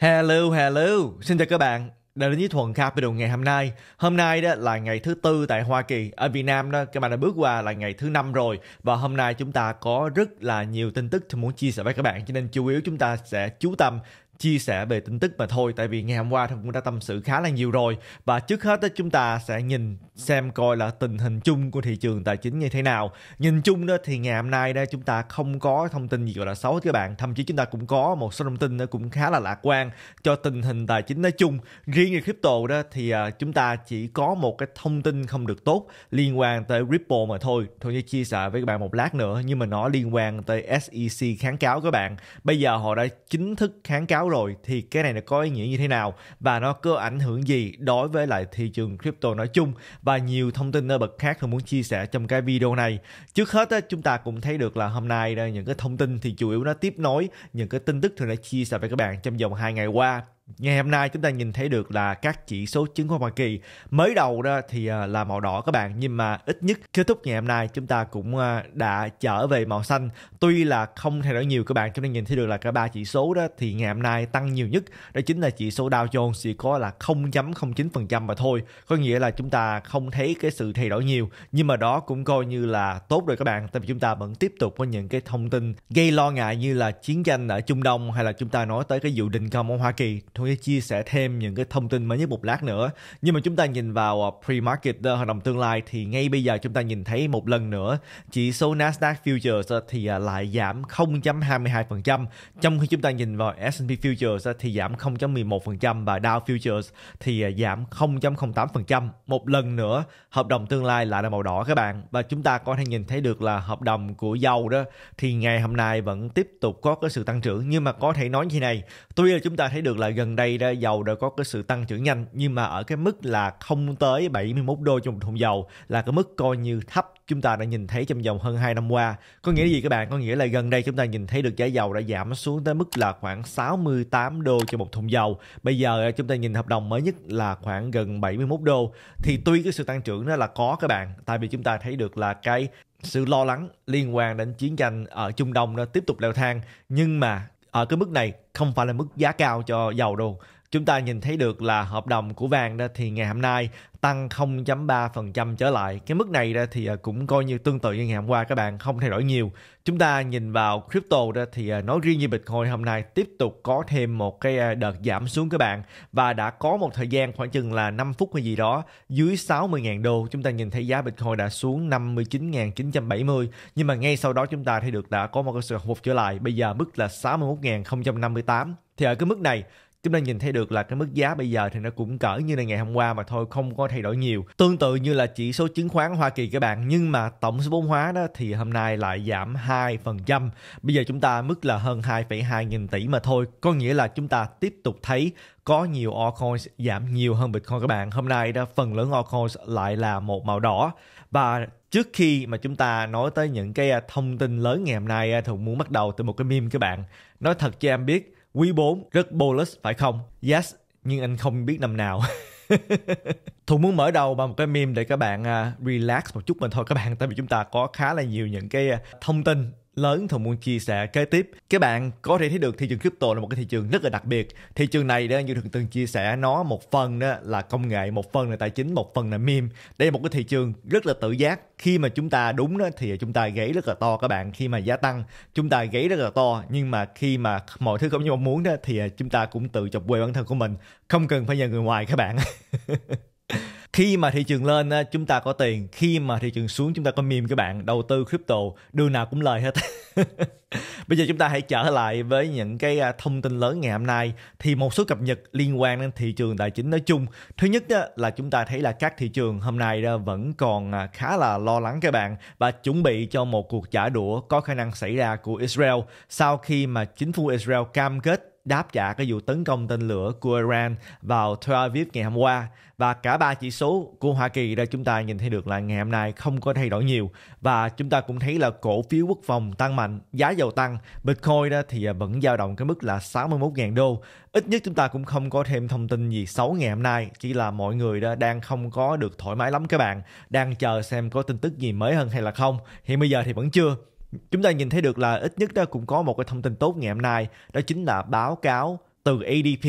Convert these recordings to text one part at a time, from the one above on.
Hello, hello. Xin chào các bạn. Đã đến với Thuần Capital ngày hôm nay. Hôm nay đó là ngày thứ tư tại Hoa Kỳ. Ở Việt Nam đó, các bạn đã bước qua là ngày thứ năm rồi. Và hôm nay chúng ta có rất là nhiều tin tức thì muốn chia sẻ với các bạn. Cho nên chủ yếu chúng ta sẽ chú tâm chia sẻ về tin tức mà thôi tại vì ngày hôm qua thì cũng đã tâm sự khá là nhiều rồi và trước hết đó chúng ta sẽ nhìn xem coi là tình hình chung của thị trường tài chính như thế nào nhìn chung đó thì ngày hôm nay đó chúng ta không có thông tin gì gọi là xấu các bạn thậm chí chúng ta cũng có một số thông tin nó cũng khá là lạc quan cho tình hình tài chính nói chung riêng về crypto đó thì à, chúng ta chỉ có một cái thông tin không được tốt liên quan tới Ripple mà thôi thôi như chia sẻ với các bạn một lát nữa nhưng mà nó liên quan tới SEC kháng cáo các bạn bây giờ họ đã chính thức kháng cáo rồi thì cái này nó có ý nghĩa như thế nào và nó có ảnh hưởng gì đối với lại thị trường crypto nói chung và nhiều thông tin nổi bật khác tôi muốn chia sẻ trong cái video này. Trước hết á, chúng ta cũng thấy được là hôm nay những cái thông tin thì chủ yếu nó tiếp nối những cái tin tức thường đã chia sẻ với các bạn trong vòng hai ngày qua ngày hôm nay chúng ta nhìn thấy được là các chỉ số chứng khoán Hoa Kỳ mới đầu đó thì à, là màu đỏ các bạn nhưng mà ít nhất kết thúc ngày hôm nay chúng ta cũng à, đã trở về màu xanh tuy là không thay đổi nhiều các bạn chúng ta nhìn thấy được là cả ba chỉ số đó thì ngày hôm nay tăng nhiều nhất đó chính là chỉ số Dow Jones chỉ có là 0.09% mà thôi có nghĩa là chúng ta không thấy cái sự thay đổi nhiều nhưng mà đó cũng coi như là tốt rồi các bạn tại vì chúng ta vẫn tiếp tục có những cái thông tin gây lo ngại như là chiến tranh ở Trung Đông hay là chúng ta nói tới cái vụ đình công ở Hoa Kỳ Thuế chia sẻ thêm những cái thông tin mới nhất một lát nữa. Nhưng mà chúng ta nhìn vào à, pre-market à, hợp đồng tương lai thì ngay bây giờ chúng ta nhìn thấy một lần nữa chỉ số Nasdaq Futures à, thì lại giảm 0.22% trong khi chúng ta nhìn vào S&P Futures thì giảm 0.11% và Dow Futures thì giảm 0.08%. Một lần nữa hợp đồng tương lai lại là màu đỏ các bạn và chúng ta có thể nhìn thấy được là hợp đồng của dầu đó thì ngày hôm nay vẫn tiếp tục có cái sự tăng trưởng nhưng mà có thể nói như thế này tuy là chúng ta thấy được là gần gần đây đó dầu đã có cái sự tăng trưởng nhanh nhưng mà ở cái mức là không tới 71 đô cho một thùng dầu là cái mức coi như thấp chúng ta đã nhìn thấy trong vòng hơn 2 năm qua. Có nghĩa là gì các bạn? Có nghĩa là gần đây chúng ta nhìn thấy được giá dầu đã giảm xuống tới mức là khoảng 68 đô cho một thùng dầu. Bây giờ chúng ta nhìn hợp đồng mới nhất là khoảng gần 71 đô. Thì tuy cái sự tăng trưởng đó là có các bạn, tại vì chúng ta thấy được là cái sự lo lắng liên quan đến chiến tranh ở Trung Đông nó tiếp tục leo thang nhưng mà ở ờ, cái mức này không phải là mức giá cao cho dầu đâu Chúng ta nhìn thấy được là hợp đồng của vàng đó thì ngày hôm nay tăng 0.3% trở lại. Cái mức này ra thì à, cũng coi như tương tự như ngày hôm qua các bạn, không thay đổi nhiều. Chúng ta nhìn vào crypto ra thì à, nói riêng như Bitcoin hôm nay tiếp tục có thêm một cái à, đợt giảm xuống các bạn và đã có một thời gian khoảng chừng là 5 phút hay gì đó dưới 60.000 đô chúng ta nhìn thấy giá Bitcoin đã xuống 59.970 nhưng mà ngay sau đó chúng ta thấy được đã có một cái sự hồi phục trở lại bây giờ mức là 61.058 thì ở cái mức này chúng ta nhìn thấy được là cái mức giá bây giờ thì nó cũng cỡ như là ngày hôm qua mà thôi không có thay đổi nhiều tương tự như là chỉ số chứng khoán Hoa Kỳ các bạn nhưng mà tổng số vốn hóa đó thì hôm nay lại giảm 2% bây giờ chúng ta mức là hơn 2,2 nghìn tỷ mà thôi có nghĩa là chúng ta tiếp tục thấy có nhiều altcoins giảm nhiều hơn Bitcoin các bạn hôm nay đó phần lớn altcoins lại là một màu đỏ và trước khi mà chúng ta nói tới những cái à, thông tin lớn ngày hôm nay à, thì muốn bắt đầu từ một cái meme các bạn nói thật cho em biết Quý 4 rất bolus phải không? Yes, nhưng anh không biết năm nào. Thùng muốn mở đầu bằng một cái meme để các bạn à, relax một chút mình thôi các bạn tại vì chúng ta có khá là nhiều những cái à, thông tin lớn Thùng muốn chia sẻ kế tiếp. Các bạn có thể thấy được thị trường crypto là một cái thị trường rất là đặc biệt. Thị trường này đó như thường từng chia sẻ nó một phần đó là công nghệ, một phần là tài chính, một phần là meme. Đây là một cái thị trường rất là tự giác. Khi mà chúng ta đúng đó thì chúng ta gãy rất là to các bạn. Khi mà giá tăng chúng ta gãy rất là to nhưng mà khi mà mọi thứ không như mong muốn đó thì à, chúng ta cũng tự chọc quê bản thân của mình không cần phải nhờ người ngoài các bạn khi mà thị trường lên chúng ta có tiền khi mà thị trường xuống chúng ta có mềm các bạn đầu tư crypto đường nào cũng lời hết bây giờ chúng ta hãy trở lại với những cái à, thông tin lớn ngày hôm nay thì một số cập nhật liên quan đến thị trường tài chính nói chung thứ nhất là chúng ta thấy là các thị trường hôm nay vẫn còn à, khá là lo lắng các bạn và chuẩn bị cho một cuộc trả đũa có khả năng xảy ra của Israel sau khi mà chính phủ Israel cam kết đáp trả cái vụ tấn công tên lửa của Iran vào Tel Aviv ngày hôm qua và cả ba chỉ số của Hoa Kỳ ra chúng ta nhìn thấy được là ngày hôm nay không có thay đổi nhiều và chúng ta cũng thấy là cổ phiếu quốc phòng tăng mạnh, giá dầu tăng, Bitcoin đó thì à, vẫn dao động cái mức là 61.000 đô. Ít nhất chúng ta cũng không có thêm thông tin gì xấu ngày hôm nay, chỉ là mọi người đó đang không có được thoải mái lắm các bạn, đang chờ xem có tin tức gì mới hơn hay là không. Hiện bây giờ thì vẫn chưa. Chúng ta nhìn thấy được là ít nhất đó cũng có một cái thông tin tốt ngày hôm nay, đó chính là báo cáo từ ADP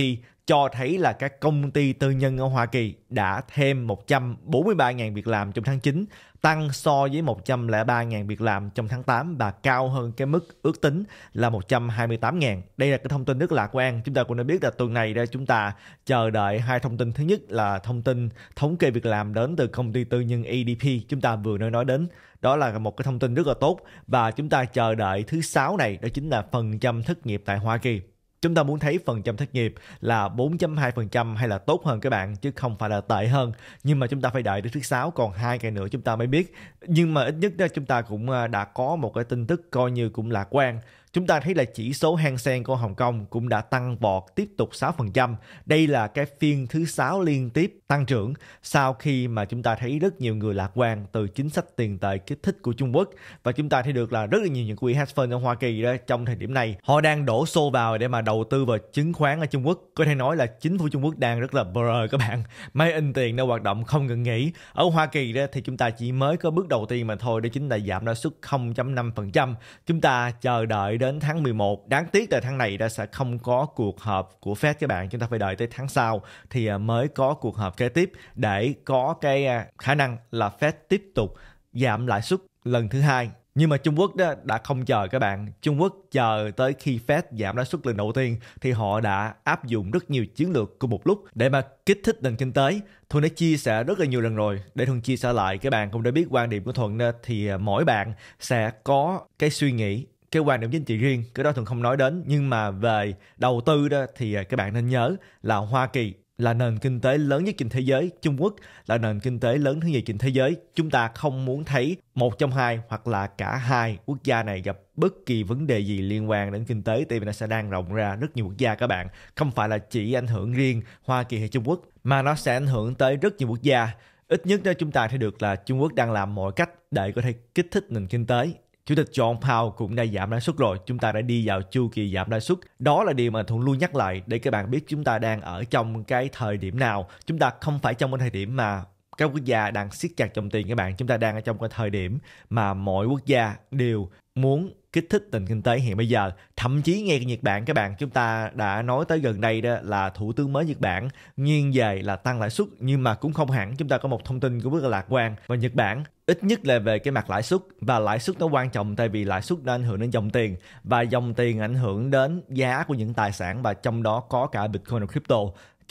cho thấy là các công ty tư nhân ở Hoa Kỳ đã thêm 143.000 việc làm trong tháng 9, tăng so với 103.000 việc làm trong tháng 8 và cao hơn cái mức ước tính là 128.000. Đây là cái thông tin rất lạc quan. Chúng ta cũng đã biết là tuần này đây chúng ta chờ đợi hai thông tin. Thứ nhất là thông tin thống kê việc làm đến từ công ty tư nhân ADP e chúng ta vừa nói nói đến. Đó là một cái thông tin rất là tốt và chúng ta chờ đợi thứ sáu này đó chính là phần trăm thất nghiệp tại Hoa Kỳ Chúng ta muốn thấy phần trăm thất nghiệp là 4.2% hay là tốt hơn các bạn chứ không phải là tệ hơn. Nhưng mà chúng ta phải đợi đến thứ sáu còn hai ngày nữa chúng ta mới biết. Nhưng mà ít nhất chúng ta cũng à, đã có một cái tin tức coi như cũng lạc quan Chúng ta thấy là chỉ số Hang Seng của Hồng Kông cũng đã tăng vọt tiếp tục 6%. Đây là cái phiên thứ 6 liên tiếp tăng trưởng sau khi mà chúng ta thấy rất nhiều người lạc quan từ chính sách tiền tệ kích thích của Trung Quốc và chúng ta thấy được là rất là nhiều những quỹ hedge fund ở Hoa Kỳ đó trong thời điểm này họ đang đổ xô vào để mà đầu tư vào chứng khoán ở Trung Quốc. Có thể nói là chính phủ Trung Quốc đang rất là blur các bạn. Máy in tiền đang hoạt động không ngừng nghỉ. Ở Hoa Kỳ đó thì chúng ta chỉ mới có bước đầu tiên mà thôi đó chính là giảm lãi suất 0.5%. Chúng ta chờ đợi đến tháng 11. Đáng tiếc là tháng này đã sẽ không có cuộc họp của Fed các bạn. Chúng ta phải đợi tới tháng sau thì à, mới có cuộc họp kế tiếp để có cái à, khả năng là Fed tiếp tục giảm lãi suất lần thứ hai nhưng mà Trung Quốc đó đã không chờ các bạn. Trung Quốc chờ tới khi Fed giảm lãi suất lần đầu tiên thì họ đã áp dụng rất nhiều chiến lược cùng một lúc để mà kích thích nền kinh tế. Thuận đã chia sẻ rất là nhiều lần rồi. Để Thuận chia sẻ lại, các bạn cũng đã biết quan điểm của Thuận thì à, mỗi bạn sẽ có cái suy nghĩ cái quan điểm chính trị riêng cái đó thường không nói đến nhưng mà về đầu tư đó thì à, các bạn nên nhớ là Hoa Kỳ là nền kinh tế lớn nhất trên thế giới, Trung Quốc là nền kinh tế lớn thứ nhì trên thế giới. Chúng ta không muốn thấy một trong hai hoặc là cả hai quốc gia này gặp bất kỳ vấn đề gì liên quan đến kinh tế tại vì nó sẽ đang rộng ra rất nhiều quốc gia các bạn. Không phải là chỉ ảnh hưởng riêng Hoa Kỳ hay Trung Quốc mà nó sẽ ảnh hưởng tới rất nhiều quốc gia. Ít nhất đó chúng ta thấy được là Trung Quốc đang làm mọi cách để có thể kích thích nền kinh tế Chủ tịch John Powell cũng đã giảm lãi suất rồi, chúng ta đã đi vào chu kỳ giảm lãi suất. Đó là điều mà Thuận luôn nhắc lại để các bạn biết chúng ta đang ở trong cái thời điểm nào. Chúng ta không phải trong cái thời điểm mà các quốc gia đang siết chặt dòng tiền các bạn chúng ta đang ở trong cái thời điểm mà mọi quốc gia đều muốn kích thích nền kinh tế hiện bây giờ thậm chí ngay Nhật Bản các bạn chúng ta đã nói tới gần đây đó là thủ tướng mới Nhật Bản nghiêng về là tăng lãi suất nhưng mà cũng không hẳn chúng ta có một thông tin cũng rất là lạc quan và Nhật Bản ít nhất là về cái mặt lãi suất và lãi suất nó quan trọng tại vì lãi suất nó ảnh hưởng đến dòng tiền và dòng tiền ảnh hưởng đến giá của những tài sản và trong đó có cả Bitcoin và crypto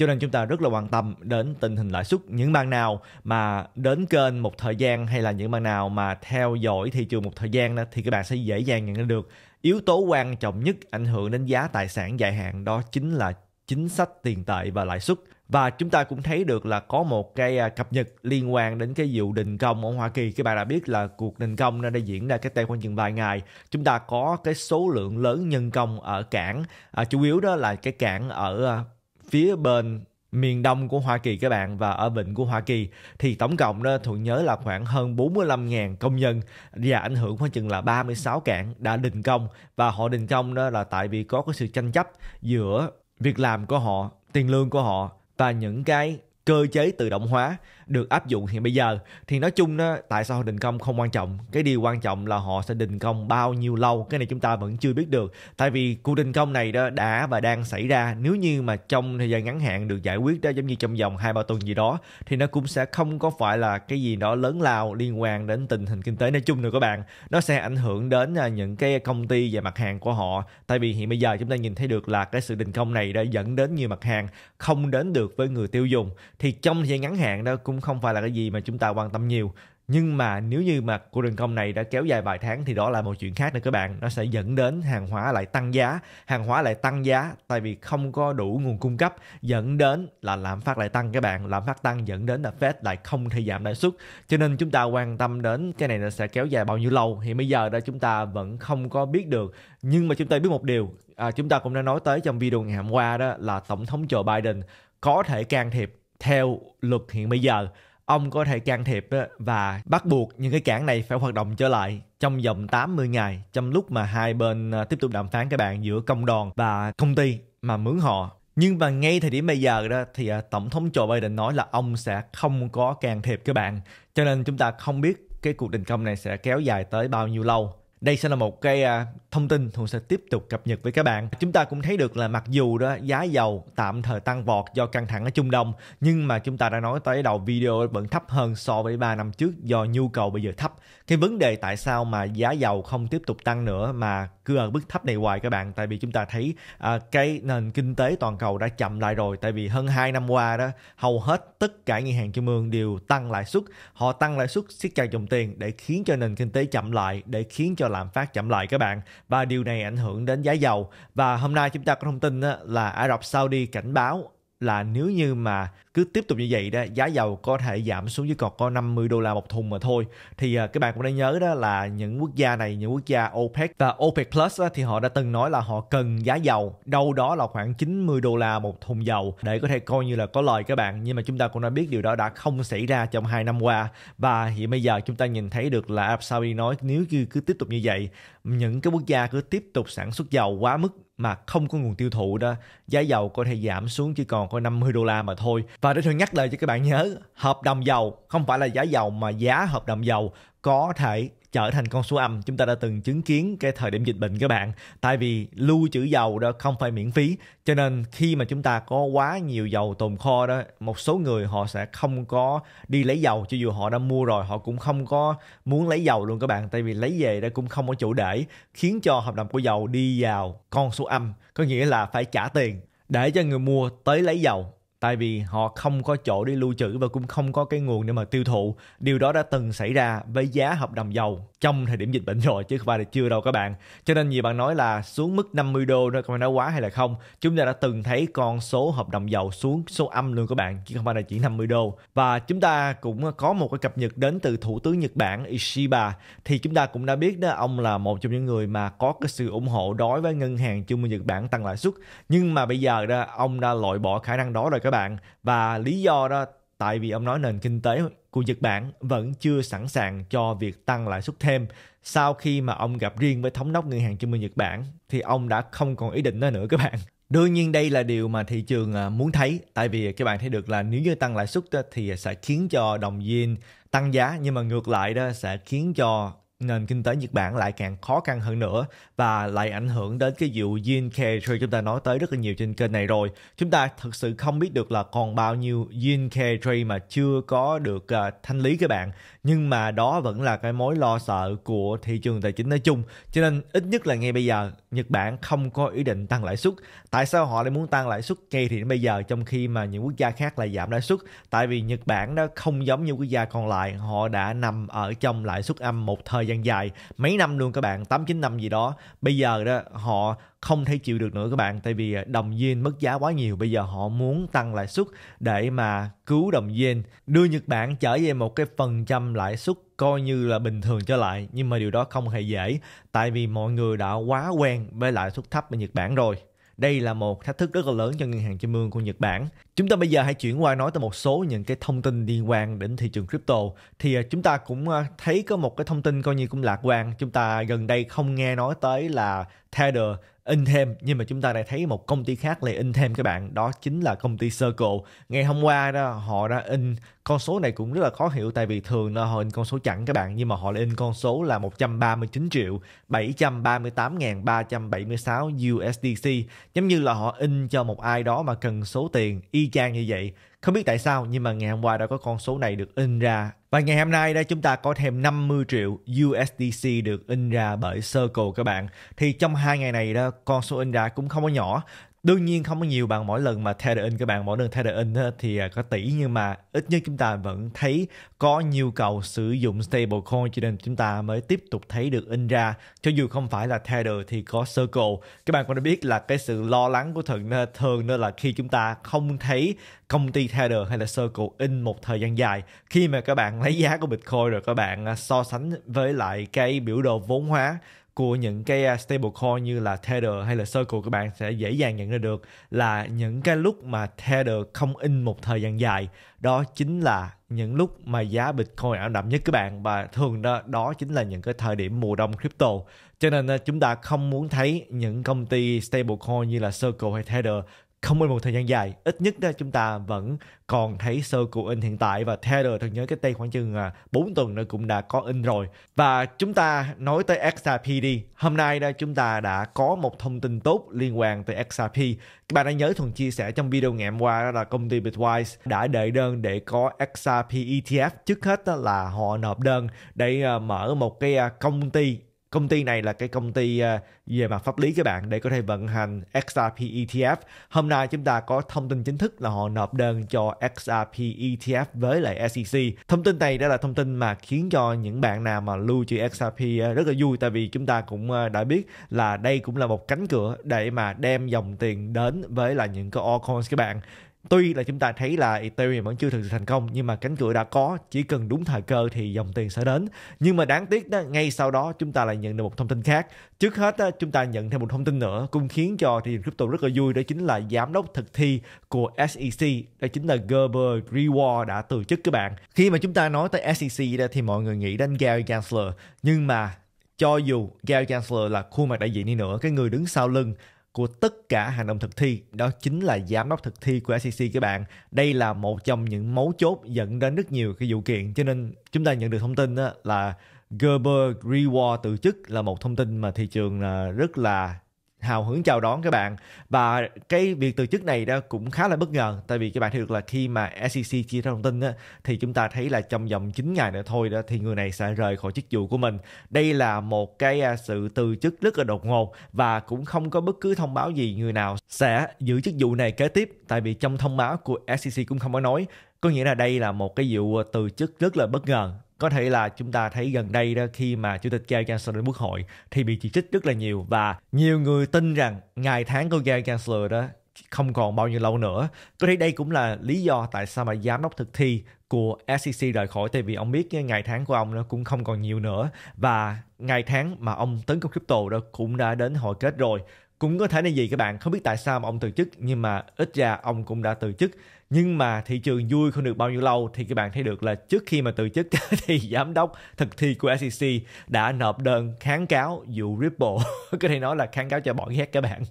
cho nên chúng ta rất là quan tâm đến tình hình lãi suất những bang nào mà đến kênh một thời gian hay là những bang nào mà theo dõi thị trường một thời gian đó, thì các bạn sẽ dễ dàng nhận ra được yếu tố quan trọng nhất ảnh hưởng đến giá tài sản dài hạn đó chính là chính sách tiền tệ và lãi suất và chúng ta cũng thấy được là có một cái à, cập nhật liên quan đến cái vụ đình công ở Hoa Kỳ các bạn đã biết là cuộc đình công nó đã diễn ra cái tay khoảng chừng vài ngày chúng ta có cái số lượng lớn nhân công ở cảng à, chủ yếu đó là cái cảng ở à, phía bên miền đông của Hoa Kỳ các bạn và ở vịnh của Hoa Kỳ thì tổng cộng đó Thuận nhớ là khoảng hơn 45.000 công nhân và ảnh hưởng khoảng chừng là 36 cảng đã đình công và họ đình công đó là tại vì có cái sự tranh chấp giữa việc làm của họ, tiền lương của họ và những cái cơ chế tự động hóa được áp dụng hiện bây giờ thì nói chung đó, tại sao họ đình công không quan trọng cái điều quan trọng là họ sẽ đình công bao nhiêu lâu cái này chúng ta vẫn chưa biết được tại vì cuộc đình công này đó đã và đang xảy ra nếu như mà trong thời gian ngắn hạn được giải quyết đó giống như trong vòng hai ba tuần gì đó thì nó cũng sẽ không có phải là cái gì đó lớn lao liên quan đến tình hình kinh tế nói chung nữa các bạn nó sẽ ảnh hưởng đến à, những cái công ty và mặt hàng của họ tại vì hiện bây giờ chúng ta nhìn thấy được là cái sự đình công này đã dẫn đến nhiều mặt hàng không đến được với người tiêu dùng thì trong thời gian ngắn hạn đó cũng cũng không phải là cái gì mà chúng ta quan tâm nhiều nhưng mà nếu như mà cuộc đình công này đã kéo dài vài tháng thì đó là một chuyện khác nữa các bạn nó sẽ dẫn đến hàng hóa lại tăng giá hàng hóa lại tăng giá tại vì không có đủ nguồn cung cấp dẫn đến là lạm phát lại tăng các bạn lạm phát tăng dẫn đến là fed lại không thể giảm lãi suất cho nên chúng ta quan tâm đến cái này nó sẽ kéo dài bao nhiêu lâu thì bây giờ đó chúng ta vẫn không có biết được nhưng mà chúng ta biết một điều à, chúng ta cũng đã nói tới trong video ngày hôm qua đó là tổng thống joe biden có thể can thiệp theo luật hiện bây giờ ông có thể can thiệp và bắt buộc những cái cảng này phải hoạt động trở lại trong vòng 80 ngày trong lúc mà hai bên à, tiếp tục đàm phán các bạn giữa công đoàn và công ty mà mướn họ nhưng mà ngay thời điểm bây giờ đó thì à, tổng thống Joe Biden nói là ông sẽ không có can thiệp các bạn cho nên chúng ta không biết cái cuộc đình công này sẽ kéo dài tới bao nhiêu lâu đây sẽ là một cái à, thông tin Thuận sẽ tiếp tục cập nhật với các bạn. Chúng ta cũng thấy được là mặc dù đó giá dầu tạm thời tăng vọt do căng thẳng ở Trung Đông, nhưng mà chúng ta đã nói tới đầu video vẫn thấp hơn so với 3 năm trước do nhu cầu bây giờ thấp. Cái vấn đề tại sao mà giá dầu không tiếp tục tăng nữa mà cứ ở mức thấp này hoài các bạn, tại vì chúng ta thấy à, cái nền kinh tế toàn cầu đã chậm lại rồi, tại vì hơn 2 năm qua đó hầu hết tất cả ngân hàng trung ương đều tăng lãi suất, họ tăng lãi suất siết chặt dòng tiền để khiến cho nền kinh tế chậm lại, để khiến cho lạm phát chậm lại các bạn và điều này ảnh hưởng đến giá dầu và hôm nay chúng ta có thông tin là Ả Rập Saudi cảnh báo là nếu như mà cứ tiếp tục như vậy đó giá dầu có thể giảm xuống dưới còn có 50 đô la một thùng mà thôi thì uh, à, các bạn cũng đã nhớ đó là những quốc gia này những quốc gia OPEC và OPEC Plus uh, thì họ đã từng nói là họ cần giá dầu đâu đó là khoảng 90 đô la một thùng dầu để có thể coi như là có lời các bạn nhưng mà chúng ta cũng đã biết điều đó đã không xảy ra trong hai năm qua và hiện bây giờ chúng ta nhìn thấy được là Arab Saudi nói nếu như cứ tiếp tục như vậy những cái quốc gia cứ tiếp tục sản xuất dầu quá mức mà không có nguồn tiêu thụ đó giá dầu có thể giảm xuống chỉ còn có 50 đô la mà thôi và để thường nhắc lời cho các bạn nhớ hợp đồng dầu không phải là giá dầu mà giá hợp đồng dầu có thể trở thành con số âm chúng ta đã từng chứng kiến cái thời điểm dịch bệnh các bạn tại vì lưu trữ dầu đó không phải miễn phí cho nên khi mà chúng ta có quá nhiều dầu tồn kho đó một số người họ sẽ không có đi lấy dầu cho dù họ đã mua rồi họ cũng không có muốn lấy dầu luôn các bạn tại vì lấy về đó cũng không có chỗ để khiến cho hợp đồng của dầu đi vào con số âm có nghĩa là phải trả tiền để cho người mua tới lấy dầu tại vì họ không có chỗ để lưu trữ và cũng không có cái nguồn để mà tiêu thụ điều đó đã từng xảy ra với giá hợp đồng dầu trong thời điểm dịch bệnh rồi chứ không phải là chưa đâu các bạn. Cho nên nhiều bạn nói là xuống mức 50 đô nó nó quá hay là không. Chúng ta đã từng thấy con số hợp đồng dầu xuống số âm luôn các bạn chứ không phải là chỉ 50 đô. Và chúng ta cũng có một cái cập nhật đến từ thủ tướng Nhật Bản Ishiba thì chúng ta cũng đã biết đó ông là một trong những người mà có cái sự ủng hộ đối với ngân hàng trung ương Nhật Bản tăng lãi suất. Nhưng mà bây giờ đó ông đã loại bỏ khả năng đó rồi các bạn và lý do đó tại vì ông nói nền kinh tế của Nhật Bản vẫn chưa sẵn sàng cho việc tăng lãi suất thêm. Sau khi mà ông gặp riêng với thống đốc ngân hàng trung ương Nhật Bản thì ông đã không còn ý định đó nữa các bạn. Đương nhiên đây là điều mà thị trường à, muốn thấy tại vì các bạn thấy được là nếu như tăng lãi suất thì sẽ khiến cho đồng yên tăng giá nhưng mà ngược lại đó sẽ khiến cho nền kinh tế Nhật Bản lại càng khó khăn hơn nữa và lại ảnh hưởng đến cái vụ Yin Carry chúng ta nói tới rất là nhiều trên kênh này rồi. Chúng ta thật sự không biết được là còn bao nhiêu Yin Carry mà chưa có được uh, thanh lý các bạn nhưng mà đó vẫn là cái mối lo sợ của thị trường tài chính nói chung cho nên ít nhất là ngay bây giờ Nhật Bản không có ý định tăng lãi suất tại sao họ lại muốn tăng lãi suất ngay thì đến bây giờ trong khi mà những quốc gia khác lại giảm lãi suất tại vì Nhật Bản đó không giống như quốc gia còn lại họ đã nằm ở trong lãi suất âm một thời gian dài mấy năm luôn các bạn tám chín năm gì đó bây giờ đó họ không thể chịu được nữa các bạn tại vì à, đồng yên mất giá quá nhiều bây giờ họ muốn tăng lãi suất để mà cứu đồng yên đưa Nhật Bản trở về một cái phần trăm lãi suất coi như là bình thường trở lại nhưng mà điều đó không hề dễ tại vì mọi người đã quá quen với lãi suất thấp ở Nhật Bản rồi đây là một thách thức rất là lớn cho ngân hàng trung ương của Nhật Bản. Chúng ta bây giờ hãy chuyển qua nói tới một số những cái thông tin liên quan đến thị trường crypto. Thì à, chúng ta cũng à, thấy có một cái thông tin coi như cũng lạc quan. Chúng ta gần đây không nghe nói tới là Tether in thêm nhưng mà chúng ta đã thấy một công ty khác lại in thêm các bạn đó chính là công ty Circle ngày hôm qua đó họ đã in con số này cũng rất là khó hiểu tại vì thường là họ in con số chẵn các bạn nhưng mà họ lại in con số là 139 triệu 738.376 USDC giống như là họ in cho một ai đó mà cần số tiền y chang như vậy không biết tại sao nhưng mà ngày hôm qua đã có con số này được in ra. Và ngày hôm nay đây chúng ta có thêm 50 triệu USDC được in ra bởi Circle các bạn. Thì trong hai ngày này đó con số in ra cũng không có nhỏ đương nhiên không có nhiều bạn mỗi lần mà tether in các bạn mỗi lần tether in thì à, có tỷ nhưng mà ít nhất chúng ta vẫn thấy có nhu cầu sử dụng stablecoin cho nên chúng ta mới tiếp tục thấy được in ra cho dù không phải là Tether thì có Circle các bạn cũng đã biết là cái sự lo lắng của thường thường đó là khi chúng ta không thấy công ty Tether hay là Circle in một thời gian dài khi mà các bạn lấy giá của Bitcoin rồi các bạn à, so sánh với lại cái biểu đồ vốn hóa của những cái à, stablecoin như là Tether hay là Circle các bạn sẽ dễ dàng nhận ra được là những cái lúc mà Tether không in một thời gian dài đó chính là những lúc mà giá Bitcoin ảm đạm nhất các bạn và thường đó đó chính là những cái thời điểm mùa đông crypto cho nên à, chúng ta không muốn thấy những công ty stablecoin như là Circle hay Tether không bên một thời gian dài ít nhất đó chúng ta vẫn còn thấy sơ của in hiện tại và Tether tôi nhớ cái tay khoảng chừng 4 à, tuần nữa cũng đã có in rồi và chúng ta nói tới XRP đi hôm nay đó chúng ta đã có một thông tin tốt liên quan tới XRP các bạn đã nhớ thuần chia sẻ trong video ngày hôm qua đó là công ty Bitwise đã đệ đơn để có XRP ETF trước hết đó là họ nộp đơn để à, mở một cái à, công ty Công ty này là cái công ty ờ, về mặt pháp lý các bạn để có thể vận hành XRP ETF. Hôm nay chúng ta có thông tin chính thức là họ nộp đơn cho XRP ETF với lại SEC. Thông tin này đó là thông tin mà khiến cho những bạn nào mà lưu trữ XRP ờ, rất là vui tại vì chúng ta cũng ờ, đã biết là đây cũng là một cánh cửa để mà đem dòng tiền đến với là những cái altcoins các bạn Tuy là chúng ta thấy là Ethereum vẫn chưa thực sự thành công nhưng mà cánh cửa đã có, chỉ cần đúng thời cơ thì dòng tiền sẽ đến. Nhưng mà đáng tiếc đó, ngay sau đó chúng ta lại nhận được một thông tin khác. Trước hết đó, chúng ta nhận thêm một thông tin nữa cũng khiến cho thị trường crypto rất là vui đó chính là giám đốc thực thi của SEC, đó chính là Gerber Reward đã từ chức các bạn. Khi mà chúng ta nói tới SEC đó thì mọi người nghĩ đến Gary Gensler nhưng mà cho dù Gary Gensler là khuôn mặt đại diện đi nữa, cái người đứng sau lưng của tất cả hành động thực thi đó chính là giám đốc thực thi của SEC các bạn đây là một trong những mấu chốt dẫn đến rất nhiều cái vụ kiện cho nên chúng ta nhận được thông tin là Gerber Reward từ chức là một thông tin mà thị trường à, rất là hào hứng chào đón các bạn và cái việc từ chức này đó cũng khá là bất ngờ tại vì các bạn thấy được là khi mà SEC chia ra thông tin á, thì chúng ta thấy là trong vòng 9 ngày nữa thôi đó thì người này sẽ rời khỏi chức vụ của mình đây là một cái à, sự từ chức rất là đột ngột và cũng không có bất cứ thông báo gì người nào sẽ giữ chức vụ này kế tiếp tại vì trong thông báo của SEC cũng không có nói có nghĩa là đây là một cái vụ à, từ chức rất là bất ngờ có thể là chúng ta thấy gần đây đó khi mà chủ tịch Gary Gensler đến quốc hội thì bị chỉ trích rất là nhiều và nhiều người tin rằng ngày tháng của Gary Gensler đó không còn bao nhiêu lâu nữa. Tôi thấy đây cũng là lý do tại sao mà giám đốc thực thi của SEC rời khỏi tại vì ông biết ngày tháng của ông nó cũng không còn nhiều nữa và ngày tháng mà ông tấn công crypto đó cũng đã đến hồi kết rồi. Cũng có thể là gì các bạn, không biết tại sao mà ông từ chức nhưng mà ít ra ông cũng đã từ chức nhưng mà thị trường vui không được bao nhiêu lâu thì các bạn thấy được là trước khi mà từ chức thì giám đốc thực thi của SEC đã nộp đơn kháng cáo vụ Ripple có thể nói là kháng cáo cho bọn ghét các bạn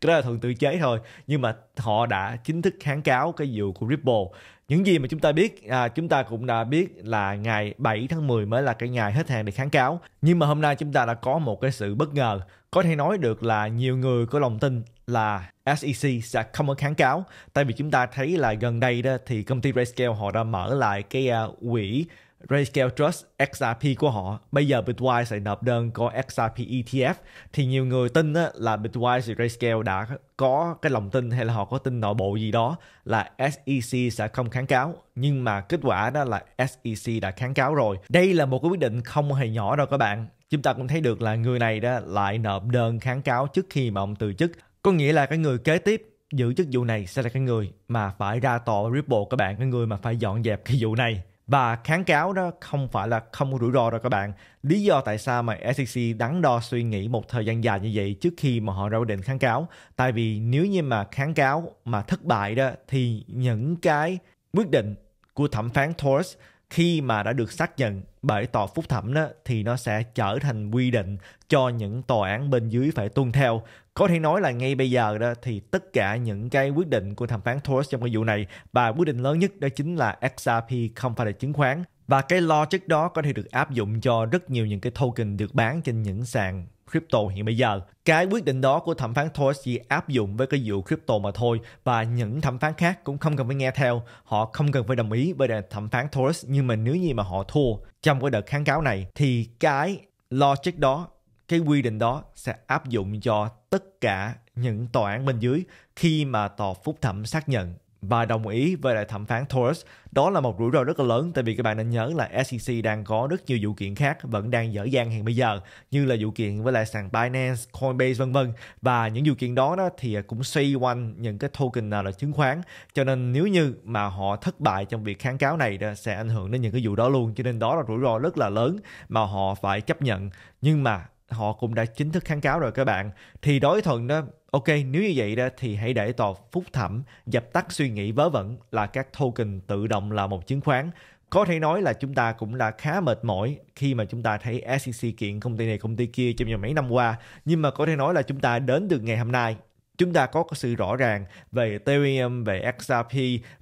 cái đó là thuận tự chế thôi nhưng mà họ đã chính thức kháng cáo cái vụ của Ripple những gì mà chúng ta biết à, chúng ta cũng đã biết là ngày 7 tháng 10 mới là cái ngày hết hạn để kháng cáo nhưng mà hôm nay chúng ta đã có một cái sự bất ngờ có thể nói được là nhiều người có lòng tin là SEC sẽ không có kháng cáo tại vì chúng ta thấy là gần đây đó thì công ty Grayscale họ đã mở lại cái uh, quỹ RayScale Trust XRP của họ. Bây giờ Bitwise lại nộp đơn có XRP ETF thì nhiều người tin là Bitwise và Grayscale đã có cái lòng tin hay là họ có tin nội bộ gì đó là SEC sẽ không kháng cáo. Nhưng mà kết quả đó là SEC đã kháng cáo rồi. Đây là một cái quyết định không hề nhỏ đâu các bạn. Chúng ta cũng thấy được là người này đó lại nộp đơn kháng cáo trước khi mà ông từ chức. Có nghĩa là cái người kế tiếp giữ chức vụ này sẽ là cái người mà phải ra tòa Ripple các bạn, cái người mà phải dọn dẹp cái vụ này. Và kháng cáo đó không phải là không có rủi ro đâu các bạn. Lý do tại sao mà SEC đắn đo suy nghĩ một thời gian dài như vậy trước khi mà họ ra quyết định kháng cáo. Tại vì nếu như mà kháng cáo mà thất bại đó thì những cái quyết định của thẩm phán Torres khi mà đã được xác nhận bởi tòa phúc thẩm đó thì nó sẽ trở thành quy định cho những tòa án bên dưới phải tuân theo có thể nói là ngay bây giờ đó thì tất cả những cái quyết định của thẩm phán Torres trong cái vụ này và quyết định lớn nhất đó chính là XRP không phải là chứng khoán và cái logic đó có thể được áp dụng cho rất nhiều những cái token được bán trên những sàn crypto hiện bây giờ. Cái quyết định đó của thẩm phán Torres chỉ áp dụng với cái vụ crypto mà thôi và những thẩm phán khác cũng không cần phải nghe theo, họ không cần phải đồng ý với thẩm phán Torres nhưng mà nếu như mà họ thua trong cái đợt kháng cáo này thì cái logic đó cái quy định đó sẽ áp dụng cho tất cả những tòa án bên dưới khi mà tòa phúc thẩm xác nhận và đồng ý với lại thẩm phán Torres. Đó là một rủi ro rất là lớn tại vì các bạn nên nhớ là SEC đang có rất nhiều vụ kiện khác vẫn đang dở dang hiện bây giờ như là vụ kiện với lại sàn Binance, Coinbase vân vân và những vụ kiện đó, đó thì cũng xoay quanh những cái token nào là chứng khoán cho nên nếu như mà họ thất bại trong việc kháng cáo này đó, sẽ ảnh hưởng đến những cái vụ đó luôn cho nên đó là rủi ro rất là lớn mà họ phải chấp nhận nhưng mà họ cũng đã chính thức kháng cáo rồi các bạn thì đối thuận đó ok nếu như vậy đó thì hãy để tòa phúc thẩm dập tắt suy nghĩ vớ vẩn là các token tự động là một chứng khoán có thể nói là chúng ta cũng đã khá mệt mỏi khi mà chúng ta thấy SEC kiện công ty này công ty kia trong nhiều mấy năm qua nhưng mà có thể nói là chúng ta đến được ngày hôm nay chúng ta có sự rõ ràng về Ethereum, về XRP,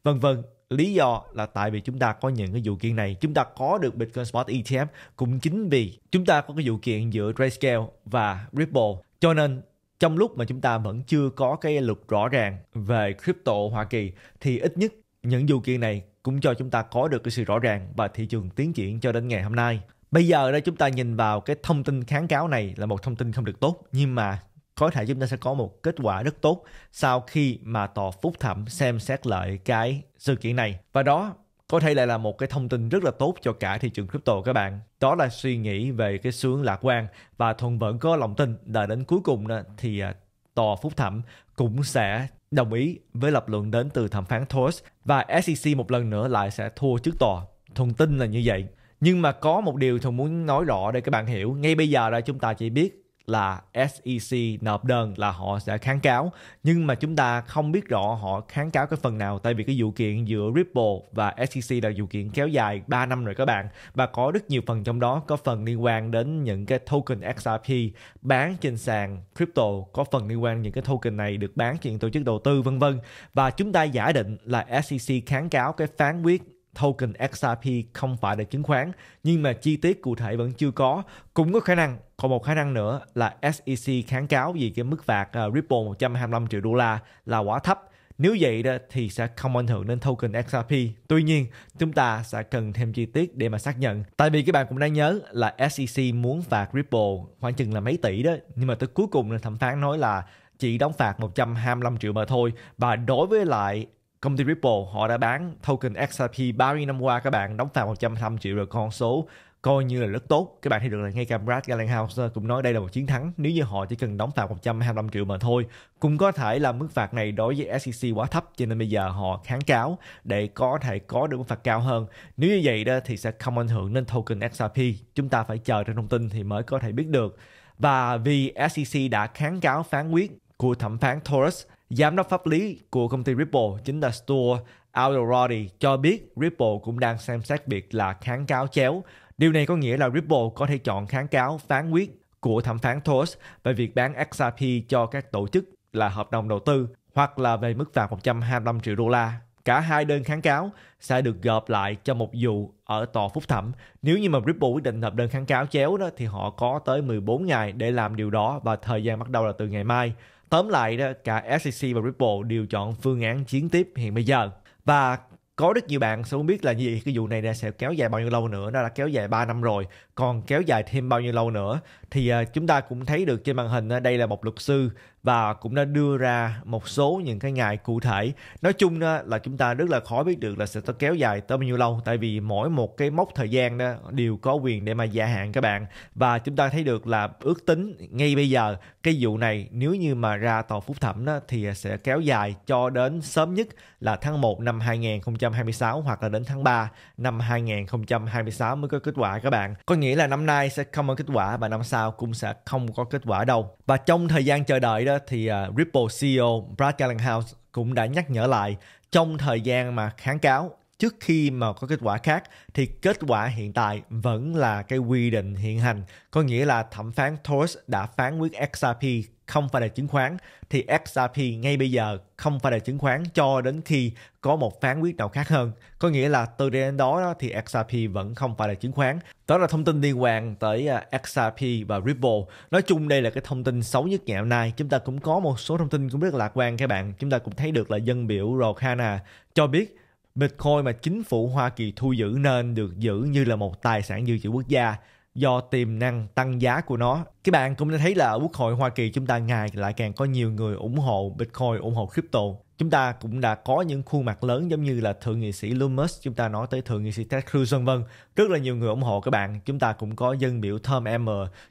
vân vân lý do là tại vì chúng ta có những cái vụ kiện này chúng ta có được Bitcoin Spot ETF cũng chính vì chúng ta có cái vụ kiện giữa Grayscale và Ripple cho nên trong lúc mà chúng ta vẫn chưa có cái luật rõ ràng về crypto Hoa Kỳ thì ít nhất những vụ kiện này cũng cho chúng ta có được cái sự rõ ràng và thị trường tiến triển cho đến ngày hôm nay. Bây giờ đây chúng ta nhìn vào cái thông tin kháng cáo này là một thông tin không được tốt nhưng mà có thể chúng ta sẽ có một kết quả rất tốt sau khi mà tòa phúc thẩm xem xét lại cái sự kiện này và đó có thể lại là một cái thông tin rất là tốt cho cả thị trường crypto các bạn. Đó là suy nghĩ về cái xu hướng lạc quan và Thuận vẫn có lòng tin là đến cuối cùng thì à, tòa phúc thẩm cũng sẽ đồng ý với lập luận đến từ thẩm phán Thomas và SEC một lần nữa lại sẽ thua trước tòa. Thông tin là như vậy. Nhưng mà có một điều Thuận muốn nói rõ để các bạn hiểu. Ngay bây giờ là chúng ta chỉ biết là SEC nộp đơn là họ sẽ kháng cáo nhưng mà chúng ta không biết rõ họ kháng cáo cái phần nào tại vì cái vụ kiện giữa Ripple và SEC là vụ kiện kéo dài 3 năm rồi các bạn và có rất nhiều phần trong đó có phần liên quan đến những cái token XRP bán trên sàn crypto có phần liên quan những cái token này được bán trên tổ chức đầu tư vân vân và chúng ta giả định là SEC kháng cáo cái phán quyết token XRP không phải là chứng khoán, nhưng mà chi tiết cụ thể vẫn chưa có. Cũng có khả năng, còn một khả năng nữa là SEC kháng cáo vì cái mức phạt ờ, Ripple 125 triệu đô la là quá thấp. Nếu vậy đó thì sẽ không ảnh hưởng đến token XRP. Tuy nhiên, chúng ta sẽ cần thêm chi tiết để mà xác nhận. Tại vì các bạn cũng đang nhớ là SEC muốn phạt Ripple khoảng chừng là mấy tỷ đó, nhưng mà tới cuối cùng là thẩm phán nói là chỉ đóng phạt 125 triệu mà thôi. Và đối với lại công ty Ripple họ đã bán token XRP 30 năm qua các bạn đóng phạt 125 triệu được con số coi như là rất tốt các bạn thấy được là ngay cả Brad Gallenhouse cũng nói đây là một chiến thắng nếu như họ chỉ cần đóng phạt 125 triệu mà thôi cũng có thể là mức phạt này đối với SEC quá thấp cho nên bây giờ họ kháng cáo để có thể có được mức phạt cao hơn nếu như vậy đó thì sẽ không ảnh hưởng đến token XRP chúng ta phải chờ trên thông tin thì mới có thể biết được và vì SEC đã kháng cáo phán quyết của thẩm phán Torres Giám đốc pháp lý của công ty Ripple chính là Stuart Aldorati cho biết Ripple cũng đang xem xét việc là kháng cáo chéo. Điều này có nghĩa là Ripple có thể chọn kháng cáo phán quyết của thẩm phán Thos về việc bán XRP cho các tổ chức là hợp đồng đầu tư hoặc là về mức phạt 125 triệu đô la. Cả hai đơn kháng cáo sẽ được gộp lại cho một vụ ở tòa phúc thẩm. Nếu như mà Ripple quyết định nộp đơn kháng cáo chéo đó thì họ có tới 14 ngày để làm điều đó và thời gian bắt đầu là từ ngày mai. Tóm lại đó, cả SEC và Ripple đều chọn phương án chiến tiếp hiện bây giờ. Và có rất nhiều bạn sẽ không biết là gì cái vụ này sẽ kéo dài bao nhiêu lâu nữa nó đã kéo dài 3 năm rồi còn kéo dài thêm bao nhiêu lâu nữa thì à, chúng ta cũng thấy được trên màn hình à, đây là một luật sư và cũng đã đưa ra một số những cái ngày cụ thể nói chung à, là chúng ta rất là khó biết được là sẽ kéo dài tới bao nhiêu lâu tại vì mỗi một cái mốc thời gian đó đều có quyền để mà gia hạn các bạn và chúng ta thấy được là ước tính ngay bây giờ cái vụ này nếu như mà ra tòa phúc thẩm đó, thì sẽ kéo dài cho đến sớm nhất là tháng 1 năm 2026 hoặc là đến tháng 3 năm 2026 mới có kết quả các bạn có nghĩa nghĩ là năm nay sẽ không có kết quả và năm sau cũng sẽ không có kết quả đâu. Và trong thời gian chờ đợi đó thì uh, Ripple CEO Brad Gellinghouse cũng đã nhắc nhở lại trong thời gian mà kháng cáo trước khi mà có kết quả khác thì kết quả hiện tại vẫn là cái quy định hiện hành có nghĩa là thẩm phán Torres đã phán quyết XRP không phải là chứng khoán thì XRP ngay bây giờ không phải là chứng khoán cho đến khi có một phán quyết nào khác hơn. Có nghĩa là từ đến đó, thì XRP vẫn không phải là chứng khoán. Đó là thông tin liên quan tới XRP à, và Ripple. Nói chung đây là cái thông tin xấu nhất ngày hôm nay. Chúng ta cũng có một số thông tin cũng rất lạc quan các bạn. Chúng ta cũng thấy được là dân biểu Rohana cho biết Bitcoin mà chính phủ Hoa Kỳ thu giữ nên được giữ như là một tài sản dự trữ quốc gia do tiềm năng tăng giá của nó. Các bạn cũng đã thấy là ở Quốc hội Hoa Kỳ chúng ta ngày lại càng có nhiều người ủng hộ Bitcoin, ủng hộ crypto. Chúng ta cũng đã có những khuôn mặt lớn giống như là Thượng nghị sĩ Loomis, chúng ta nói tới Thượng nghị sĩ Ted Cruz vân vân. Rất là nhiều người ủng hộ các bạn. Chúng ta cũng có dân biểu Tom M,